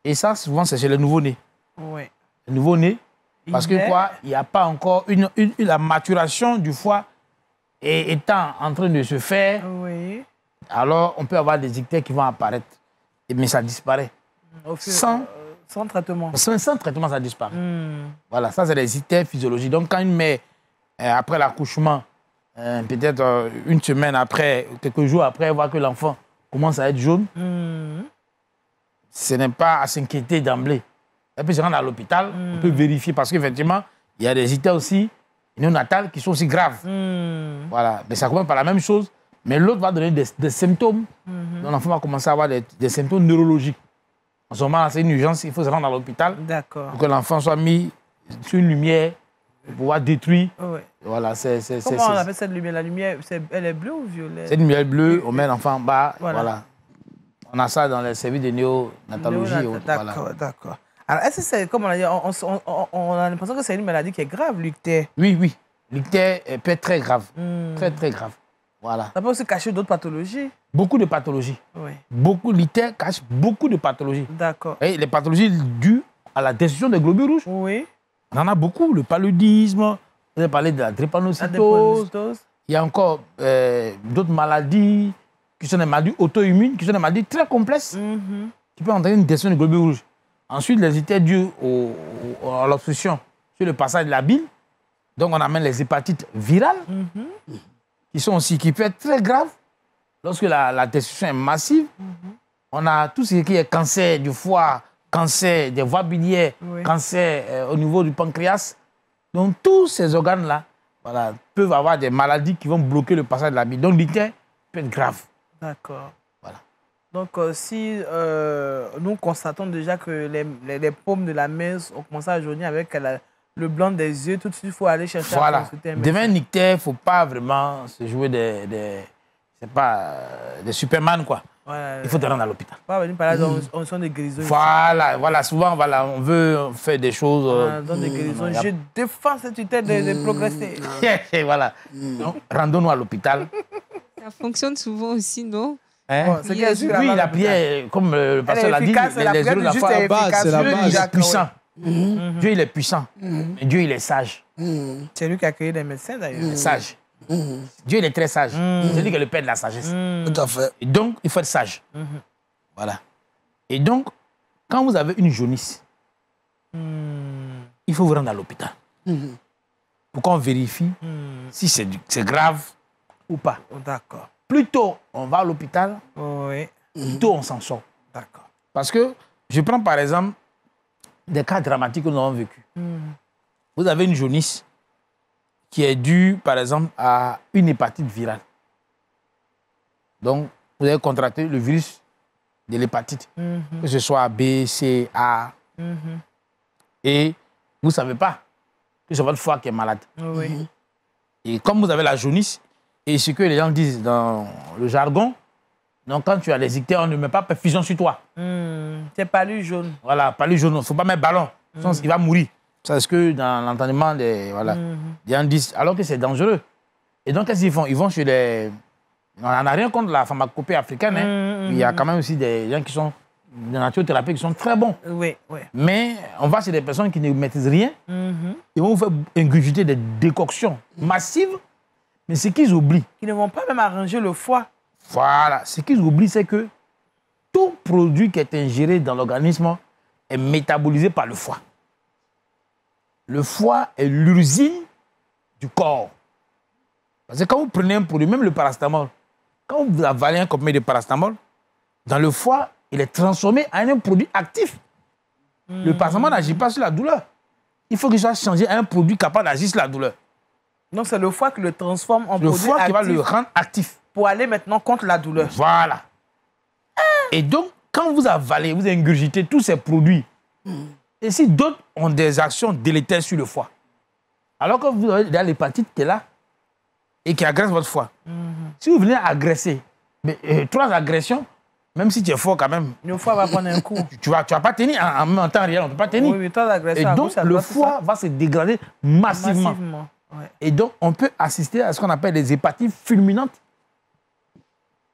Et ça, souvent, c'est chez les nouveau né Oui. nouveau-nés, parce que quoi, il n'y a pas encore une, la maturation du foie est, étant en train de se faire. Alors, on peut avoir des ictères qui vont apparaître, mais ça disparaît. sans, traitement. Sans, traitement, ça disparaît. Hmm. Voilà, ça, c'est les ictères physiologiques. Donc, quand une mère, euh, après l'accouchement, euh, peut-être euh, une semaine après, quelques jours après, voit que l'enfant commence à être jaune, hmm. ce n'est pas à s'inquiéter d'emblée elle peut se rendre à l'hôpital, on peut vérifier parce qu'effectivement, il y a des états aussi néonatales qui sont aussi graves. Voilà. Mais ça commence par la même chose, mais l'autre va donner des, symptômes. L'enfant va commencer à avoir des, symptômes neurologiques. En ce moment, c'est une urgence, il faut se rendre à l'hôpital pour que l'enfant soit mis sur une lumière pour pouvoir détruire. Voilà, c'est... Comment on appelle cette lumière La lumière, elle est bleue ou violette Cette lumière bleue, on met l'enfant en bas, voilà. On a ça dans les services de néonatologie. D'accord, d'accord. Alors, est-ce que c'est, comme on a dit, on, a l'impression que c'est une maladie qui est grave, l'ictère Oui, oui. L'ictère peut être très grave. Hmm. Très, très grave. Voilà. Ça peut aussi cacher d'autres pathologies Beaucoup de pathologies. Oui. Beaucoup, l'ictère cache beaucoup de pathologies. D'accord. Et les pathologies dues à la destruction des globules rouges. Oui. On en a beaucoup. Le paludisme, vous avez parlé de la drépanocytose. Il y a encore euh, d'autres maladies qui sont des maladies auto-immunes, qui sont des maladies très complexes, mm-hmm. qui peuvent entraîner une destruction des globules rouges. Ensuite, les étaient dus au, à l'obstruction sur le passage de la bile. Donc, on amène les hépatites virales, mm-hmm. qui sont aussi, qui peuvent être très graves lorsque la, destruction est massive. Mm-hmm. On a tout ce qui est cancer du foie, cancer des voies biliaires, cancer euh, au niveau du pancréas. Donc, tous ces organes-là voilà, peuvent avoir des maladies qui vont bloquer le passage de la bile. Donc, l'ITER peut être grave. D'accord. Donc, euh, si euh, nous constatons déjà que les, les, pommes de la messe ont commencé à jaunir avec le blanc des yeux, tout de suite, il faut aller chercher voilà. un Devant il ne faut pas vraiment se jouer des, des pas euh, des Superman, quoi. il faut te rendre à l'hôpital. on, mmh. des grisons. Voilà, voilà, souvent, voilà, on veut faire des choses. Ah, je défends cette tutelle de, progresser. voilà. Mmh. rendons-nous à l'hôpital. Ça fonctionne souvent aussi, non Hein? il a oui, comme euh, le pasteur l'a dit, les, Dieu, il est puissant. Dieu, il est puissant. Dieu, il est sage. Mhm. C'est lui qui a créé les médecins, d'ailleurs. Sage. Mhm. Dieu, il est très sage. Mhm. C'est lui qui est le père de la sagesse. Tout à fait. donc, il faut être sage. Voilà. Et donc, quand vous avez une jaunisse, il faut vous rendre à l'hôpital. Pour qu'on vérifie si c'est grave ou pas. D'accord plus tôt on va à l'hôpital, plus tôt on s'en sort. D'accord. Parce que je prends par exemple des cas dramatiques que nous avons vécu. Hmm. Vous avez une jaunisse qui est due, par exemple, à une hépatite virale. Donc, vous avez contracté le virus de l'hépatite, hmm. que ce soit B, C, A. Hmm. Et vous ne savez pas que c'est votre foie qui est malade. Et comme vous avez la jaunisse, et ce que les gens disent dans le jargon. Donc, quand tu as les on ne met pas perfusion sur toi. c'est hmm, palu jaune. Voilà, palu jaune. Il ne faut pas mettre ballon. Hmm. Sinon, il va mourir. C'est ce que dans l'entendement des, voilà, hmm. gens disent. Alors que c'est dangereux. Et donc, qu'est-ce qu'ils font Ils vont chez les. On a rien contre la pharmacopée africaine. Hein. Il y a quand même aussi des gens qui sont des naturopathes qui sont très bons. Mais on va chez des personnes qui ne maîtrisent rien. Ils vont vous faire ingurgiter des décoctions massives mais ce qu'ils oublient. Ils ne vont pas même arranger le foie. Voilà. Ce qu'ils oublient, c'est que tout produit qui est ingéré dans l'organisme est métabolisé par le foie. Le foie est l'usine du corps. Parce que quand vous prenez un produit, même le parastamol, quand vous avalez un comprimé de parastamol, dans le foie, il est transformé en un produit actif. Le hmm. paracétamol n'agit pas sur la douleur. Il faut qu'il soit changé à un produit capable d'agir sur la douleur. Donc, c'est le foie qui le transforme en le foie qui va le rendre actif. Pour aller maintenant contre la douleur. Voilà. Et donc, quand vous avalez, vous ingurgitez tous ces produits, hmm. et si d'autres ont des actions délétères sur le foie, alors que vous avez l'hépatite qui est là et qui agresse votre foie, hmm. si vous venez agresser, mais, euh, trois agressions, même si tu es fort quand même. Le foie va prendre un coup. Tu vas, tu vas pas tenir. En, temps réel, on ne peut pas tenir. Oui, mais agressions. et donc, le foie va se dégrader massivement. Et donc, on peut assister à ce qu'on appelle les hépatites fulminantes,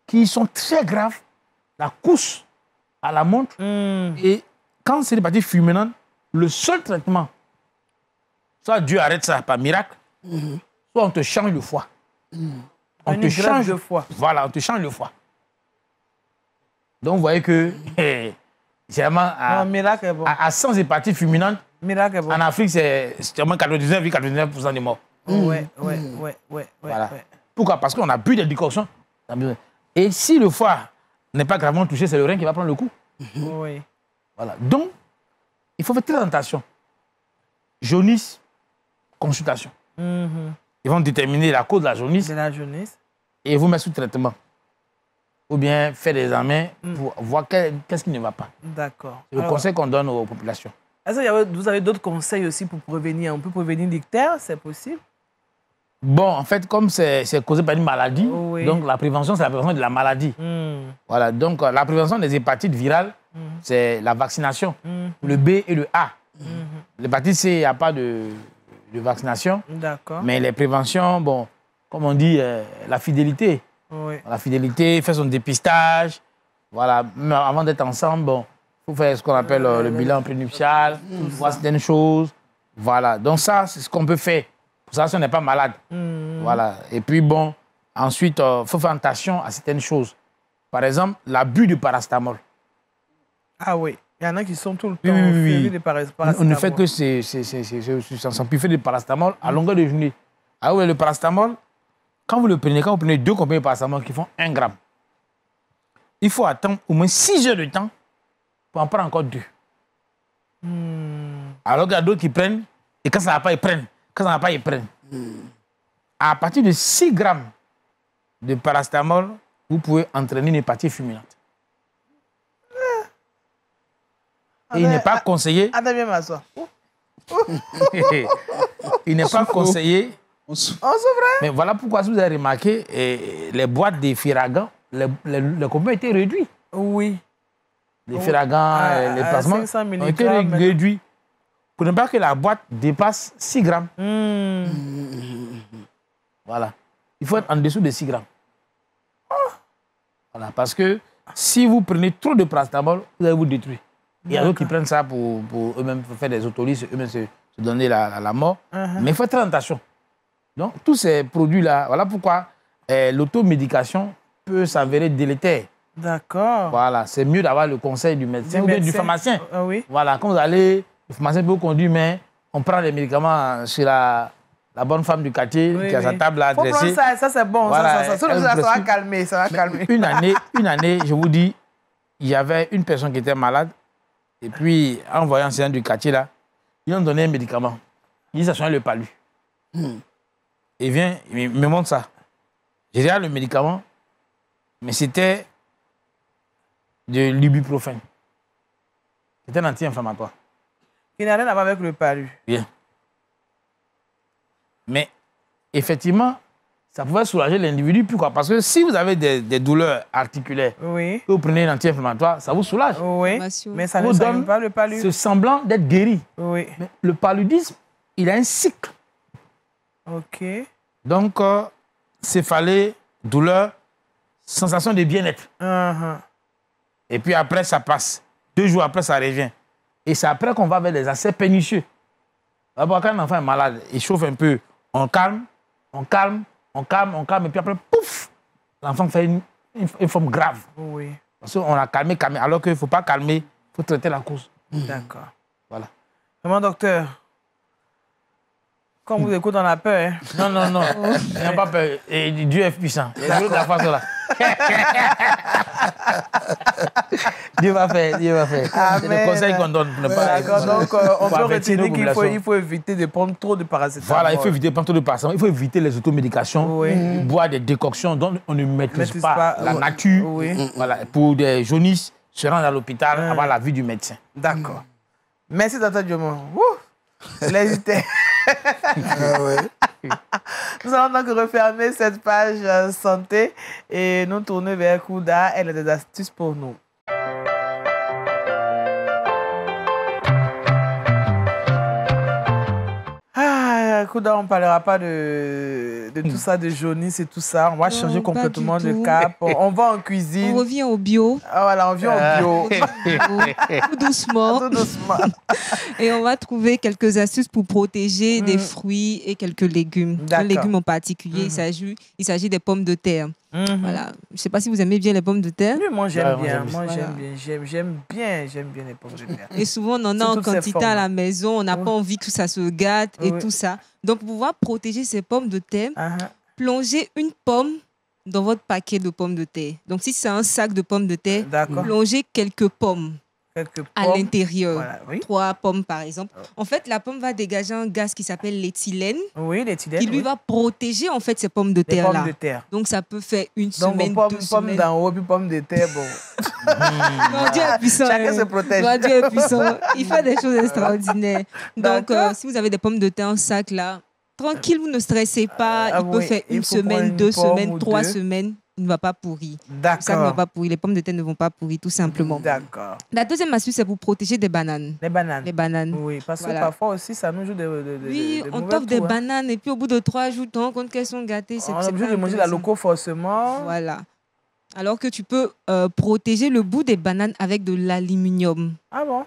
qui sont très graves. La couche à la montre. Hmm. Et quand c'est l'hépatite fulminante, le seul traitement, soit Dieu arrête ça par miracle, hmm. soit on te change le foie. Hmm. On te change le foie. Voilà, on te change le foie. Donc, vous voyez que, c'est à, à, à 100 hépatites fulminantes, en Afrique, c'est au moins 99,99% des morts. Ouais, ouais, ouais, ouais, Pourquoi Parce qu'on a plus des décoctions. Et si le foie n'est pas gravement touché, c'est le rein qui va prendre le coup. Oui. Voilà. Donc, il faut faire très attention. Jaunisse, consultation. Mm-hmm. Ils vont déterminer la cause de la jaunisse. C'est la jaunisse. Et vous mettre sous traitement. Ou bien faire des examens mm. pour voir qu'est-ce qui ne va pas. D'accord. Le conseil qu'on donne aux populations. Est-ce que vous avez d'autres conseils aussi pour prévenir On peut prévenir l'ictère, c'est possible Bon, en fait, comme c'est causé par une maladie, donc la prévention, c'est la prévention de la maladie. Hmm. Voilà, donc euh, la prévention des hépatites virales, hmm. c'est la vaccination, hmm. le B et le A. L'hépatite C, il n'y a pas de, vaccination. D'accord. Mais les préventions, bon, comme on dit, euh, la fidélité. Oui. La fidélité, faire son dépistage. Voilà, Mais avant d'être ensemble, bon, faut faire ce qu'on appelle euh, le bilan prénuptial, mm. voir certaines choses. Voilà. Donc ça, c'est ce qu'on peut faire. Pour ça, si on n'est pas malade. Mm. Voilà. Et puis bon, ensuite, il euh, faut faire attention à certaines choses. Par exemple, l'abus du parastamol. Ah oui. Il y en a qui sont tout le temps oui, oui, On ne fait que c'est c'est On du parastamol à longueur de journée. Ah oui, le parastamol, quand vous le prenez, quand vous prenez deux compagnies de parastamol qui font un gramme, il faut attendre au moins six heures de temps on en encore deux. Hmm. Alors qu'il y a d'autres qui prennent, et quand ça n'a pas, ils prennent. Quand ça n'a pas, ils prennent. Hmm. À partir de 6 grammes de parastamol, vous pouvez entraîner une hépatite fulminante. Ah. Ah, ah, il n'est pas conseillé. Attends, viens m'asseoir. il n'est pas conseillé. On souffre. Hein. Mais voilà pourquoi, si vous avez remarqué, eh, les boîtes des firagans, le le était était réduit. Oui les ferragans, les placements, ont été réduits pour ne pas que la boîte dépasse 6 grammes. Hmm. Voilà. Il faut être en dessous de 6 grammes. Ah. Voilà, parce que si vous prenez trop de plastamol, vous allez vous détruire. Il y a d'autres qui prennent ça pour, pour eux-mêmes faire des autolyses, eux-mêmes se, donner la, la, mort. Uh-huh. Mais il faut être en attention. Donc, tous ces produits-là, voilà pourquoi eh, l'automédication peut s'avérer délétère. D'accord. Voilà, c'est mieux d'avoir le conseil du médecin du ou du pharmacien. Euh, oui. Voilà, quand vous allez, le pharmacien peut conduire, mais on prend les médicaments chez la, bonne femme du quartier qui a sa table à dresser. ça, c'est bon. ça, ça, va calmer, calmer. Une année, une année, je vous dis, il y avait une personne qui était malade. Et puis, en voyant ces gens du quartier là, ils ont donné un médicament. Ils ont soigné le palu. Hmm. Et vient, il me montre ça. J'ai regardé le médicament, mais c'était de l'ibuprofène. C'est un anti-inflammatoire. Il n'a rien à voir avec le paludisme. Bien. Mais effectivement, ça pouvait soulager l'individu. Pourquoi Parce que si vous avez des, douleurs articulaires, oui. vous prenez un anti inflammatoire ça vous soulage. Oui, mais ça vous donne pas le paludisme. Ce semblant d'être guéri. Oui. le paludisme, il a un cycle. OK. Donc, euh, céphalée, douleur, sensation de bien-être. Uh-huh. Et puis après, ça passe. Deux jours après, ça revient. Et c'est après qu'on va vers les assez pénitieux D'abord, quand un enfant est malade, il chauffe un peu, on calme, on calme, on calme, on calme, et puis après, pouf, l'enfant fait une, une, forme grave. Oui. Parce qu'on a calmé, calmé, alors qu'il ne faut pas calmer, il faut traiter la cause. Hmm. D'accord. Voilà. Vraiment, docteur, quand vous hmm. écoutez, on a peur. Hein? Non, non, non, n'y a pas peur. Et Dieu est puissant. d'accord là. Dieu va faire, Dieu va faire. C'est le conseil qu'on donne. donc, euh, on peut retenir qu'il faut, il faut éviter de prendre trop de paracétamol. Voilà, il faut éviter de prendre trop de paracétamol. Il faut éviter les automédications, mm. boire des décoctions dont on ne maîtrise, pas, la nature. Mm, voilà, pour des jaunisses, se rendre à l'hôpital avant la vie du médecin. D'accord. Merci, Tata l'ai Les Ah nous allons donc refermer cette page euh, santé et nous tourner vers Kouda. Elle a des astuces pour nous. on ne parlera pas de, tout ça, de jaunisse et tout ça. On va changer complètement de cap. On va en cuisine. On revient au bio. Ah, voilà, on revient au euh. bio. tout doucement. et on va trouver quelques astuces pour protéger des mm. fruits et quelques légumes. Un légume en particulier, mm. il s'agit des pommes de terre. Mhm. Voilà. Je ne sais pas si vous aimez bien les pommes de terre. moi j'aime bien. j'aime bien. J'aime bien, j'aime les pommes de terre. Et souvent on en a en quantité à la maison, on n'a pas envie que ça se gâte et tout ça. Donc pour pouvoir protéger ces pommes de terre, plonger ah, ah. plongez une pomme dans votre paquet de pommes de terre. Donc si c'est un sac de pommes de terre, plongez quelques pommes à l'intérieur. Trois pommes, par exemple. Oh. En fait, la pomme va dégager un gaz qui s'appelle l'éthylène. Oui, l'éthylène. Qui lui va protéger, en fait, ces pommes de terre-là. Terre. Donc, ça peut faire une Donc, semaine, deux pommes pomme d'en haut, puis pommes de terre, bon. non, Dieu est puissant. Chacun hein. se protège. Dieu est puissant. Il fait des choses extraordinaires. Donc, euh, si vous avez des pommes de terre en sac, là, tranquille, vous ne stressez pas. Euh, il peut faire une semaine, deux semaines, trois semaines ne va pas pourrir. D'accord. Ça ne va pas pourrir. Les pommes de terre ne vont pas pourrir, tout simplement. D'accord. La deuxième astuce, c'est pour protéger des bananes. Les bananes. Les bananes. Oui, parce que parfois aussi, ça nous joue De, oui, on t'offre des hein. bananes et puis au bout de trois jours, tu te rends compte qu'elles sont gâtées. On est obligé de manger la loco forcément. Voilà. Alors que tu peux euh, protéger le bout des bananes avec de l'aluminium. Ah bon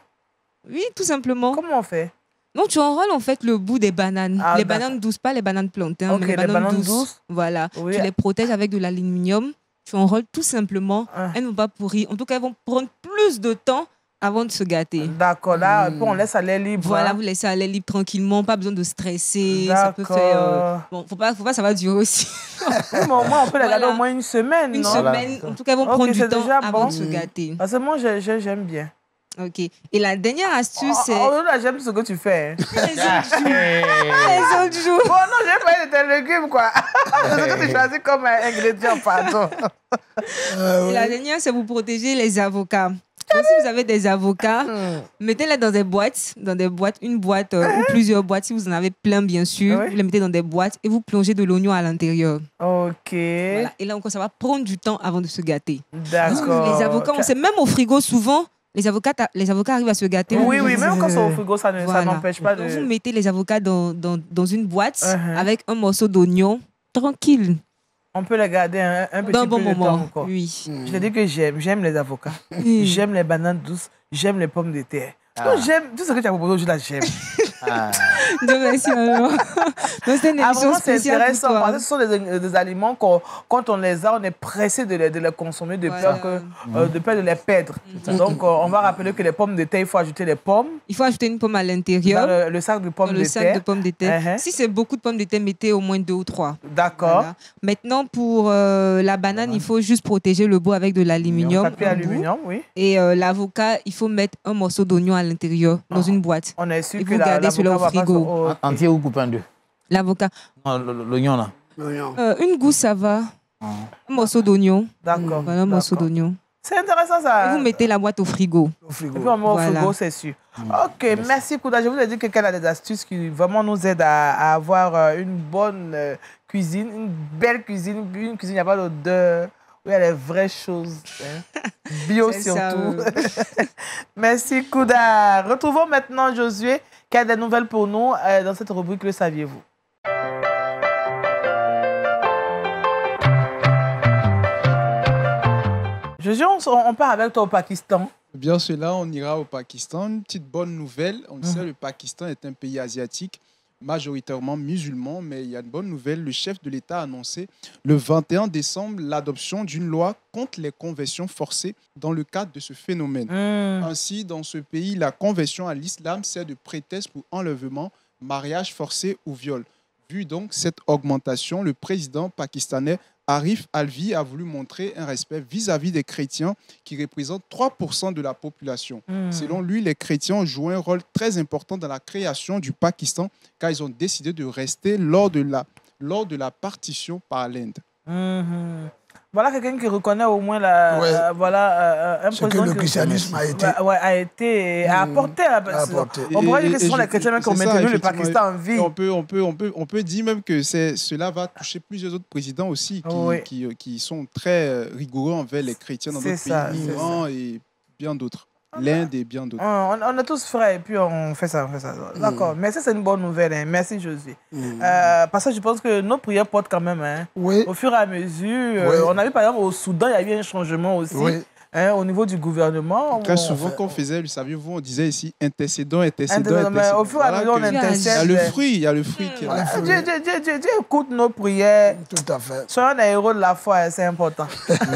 Oui, tout simplement. Comment on fait non, tu enrôles en fait le bout des bananes. Ah, les bananes douces, pas les bananes plantées. Hein, les bananes, douces. Voilà. Tu les protèges avec de l'aluminium. Tu enrôles tout simplement. Ah. Elles ne vont pas pourrir. En tout cas, elles vont prendre plus de temps avant de se gâter. D'accord, là, hmm. on laisse aller libre. Voilà, hein. vous laissez aller libre tranquillement, pas besoin de stresser. Ça peut faire. Euh, bon, faut pas, faut pas, ça va durer aussi. oui, au moins, on peut la garder au moins une semaine. Une semaine, en tout cas, elles vont prendre du temps avant de se gâter. Parce que moi, j'aime bien. Ok. Et la dernière astuce, ah, c'est. Oh, non, oh, oh, j'aime ce que tu fais. Les autres jours. Ah, les autres Bon, oh, non, j'aime pas les légumes, quoi. c'est ce que tu choisis comme ingrédient, pardon. Et La dernière, c'est vous protéger les avocats. si vous avez des avocats, mm. mettez-les dans des boîtes, dans des boîtes, une boîte euh, ou plusieurs boîtes, si vous en avez plein, bien sûr. Vous les mettez dans des boîtes et vous plongez de l'oignon à l'intérieur. OK. Et là encore, ça va prendre du temps avant de se gâter. D'accord. Les avocats, on sait même au frigo souvent, les avocats, les avocats arrivent à se gâter. Oui, oui, même quand c'est au frigo, ça n'empêche pas de. Vous mettez les avocats dans, dans, une boîte uh-huh. avec un morceau d'oignon, tranquille. On peut les garder un, petit peu de temps Oui. Je te dis que j'aime, j'aime les avocats, j'aime les bananes douces, j'aime les pommes de terre. Ah. j'aime. Tout ce que tu as proposé aujourd'hui, la j'aime. Ah. Euh, ah c'est une émission C'est intéressant, parce que ce sont des, aliments qu'on, quand on les a, on est pressé de les, de consommer de, peur que, euh, de peur de les perdre. Mm. Donc, euh, on va rappeler que les pommes de terre, il faut ajouter les pommes. Il faut ajouter une pomme à l'intérieur. Le, sac de pommes de le sac de pommes de uh-huh. Si c'est beaucoup de pommes de terre, mettez au moins deux ou trois. D'accord. Maintenant, pour la banane, il faut juste protéger le bout avec de l'aluminium. aluminium, oui. Et l'avocat, il faut mettre un morceau d'oignon à l'intérieur, dans une boîte. On est sûr et vous gardez sur le frigo. Ah, entier ou coupé en deux L'avocat. L'oignon, là. Euh, une gousse, ça va. Ah. Un morceau d'oignon. D'accord. un morceau d'oignon. C'est intéressant ça. Et vous mettez la boîte au frigo. Au frigo. au frigo, c'est sûr. Mm. Ok, merci, Kouda. Je vous ai dit que quelqu'un a des astuces qui vraiment nous aident à, à avoir euh, une bonne euh, cuisine, une belle cuisine, une cuisine qui a pas d'odeur, les vraies choses. Hein. Bio surtout. Merci Kouda. Retrouvons maintenant Josué qui a des nouvelles pour nous euh, dans cette rubrique Le saviez-vous Josué, on, part avec toi au Pakistan. Bien sûr, on ira au Pakistan. Une petite bonne nouvelle. On mhm. sait que le Pakistan est un pays asiatique majoritairement musulmans, mais il y a une bonne nouvelle, le chef de l'État a annoncé le 21 décembre l'adoption d'une loi contre les conversions forcées dans le cadre de ce phénomène. Hmm. Ainsi, dans ce pays, la conversion à l'islam sert de prétexte pour enlèvement, mariage forcé ou viol vu donc cette augmentation, le président pakistanais Arif Alvi a voulu montrer un respect vis-à-vis des chrétiens qui représentent 3% de la population. Hmm. Selon lui, les chrétiens ont joué un rôle très important dans la création du Pakistan car ils ont décidé de rester lors de la, lors de la partition par l'Inde. Hmm, hmm voilà quelqu'un qui reconnaît au moins la, euh, voilà, euh, euh, un Ce que le christianisme a été. a été a apporté. On pourrait dire que ce sont les chrétiens qui ont maintenu le Pakistan en vie. On peut, on peut, on peut, on peut dire même que cela va toucher plusieurs autres présidents aussi qui, qui, qui, sont très rigoureux envers les chrétiens dans d'autres pays, ça, et bien d'autres l'un des biens d'autres. Ah, on, on, est tous frères et puis on fait ça, on fait ça. Mm. D'accord. Merci, c'est une bonne nouvelle. Hein. Merci, Josué. Mm. Euh, parce que je pense que nos prières portent quand même. Hein. Oui. Au fur et à mesure, euh, on a vu par exemple au Soudan, il y a eu un changement aussi. Oui. Hein, au niveau du gouvernement. Très souvent, quand on faisait vous savez, vous on disait ici intercédons, intercédons. intercédons. au fur et à mesure, on intercède. Il y a le fruit, il y a le fruit. Dieu, Dieu, écoute nos prières. Tout à fait. Soyons un héros de la foi, hein, c'est important.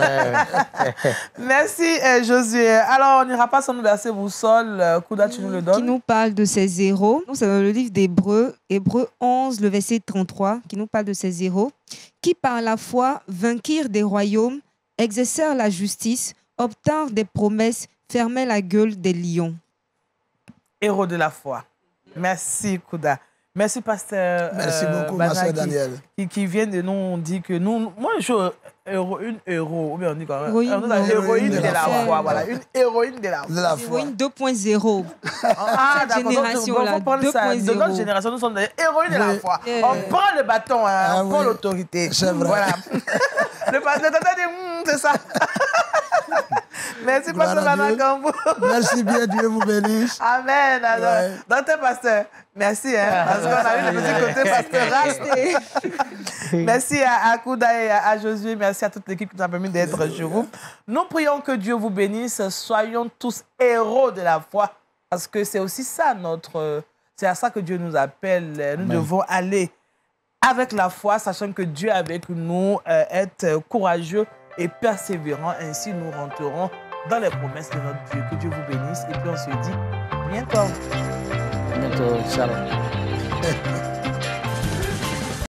Merci, euh, Josué. Alors, on n'ira pas sans nous verser sols. Euh, Kouda, tu nous le donnes Qui nous parle de ces héros. C'est dans le livre d'Hébreu, Hébreu 11, le verset 33, qui nous parle de ces héros qui, par la foi, vainquirent des royaumes, exercèrent la justice obtinrent des promesses, fermaient la gueule des lions. Héros de la foi. Merci, Kouda. Merci, pasteur. Merci euh, beaucoup, Pasteur Daniel. Qui, qui, vient de nous, on dit que nous, moi, je suis une héros, on dit quand euh, héroïne, on héroïne de, la, foi, voilà, une héroïne de la, foi. Héroïne 2.0. Ah, d'accord, De notre génération, nous sommes des héroïnes de la foi. Eh. On prend le bâton, hein, ah on prend l'autorité. C'est vrai. Voilà. le pasteur, t'as dit, c'est ça. Merci, Pasteur Nana Merci bien, Dieu vous bénisse. Amen. Alors, Pasteur, merci. Hein, parce qu'on a eu le petit côté pastoral. merci à, Kouda et à, Josué. Merci à toute l'équipe qui nous a permis d'être chez vous. Nous prions que Dieu vous bénisse. Soyons tous héros de la foi. Parce que c'est aussi ça notre. C'est à ça que Dieu nous appelle. Nous devons aller avec la foi, sachant que Dieu avec nous, euh, être courageux et persévérant. Ainsi, nous rentrerons dans les promesses de notre Dieu. Que Dieu vous bénisse. Et puis on se dit bientôt. bientôt, salut.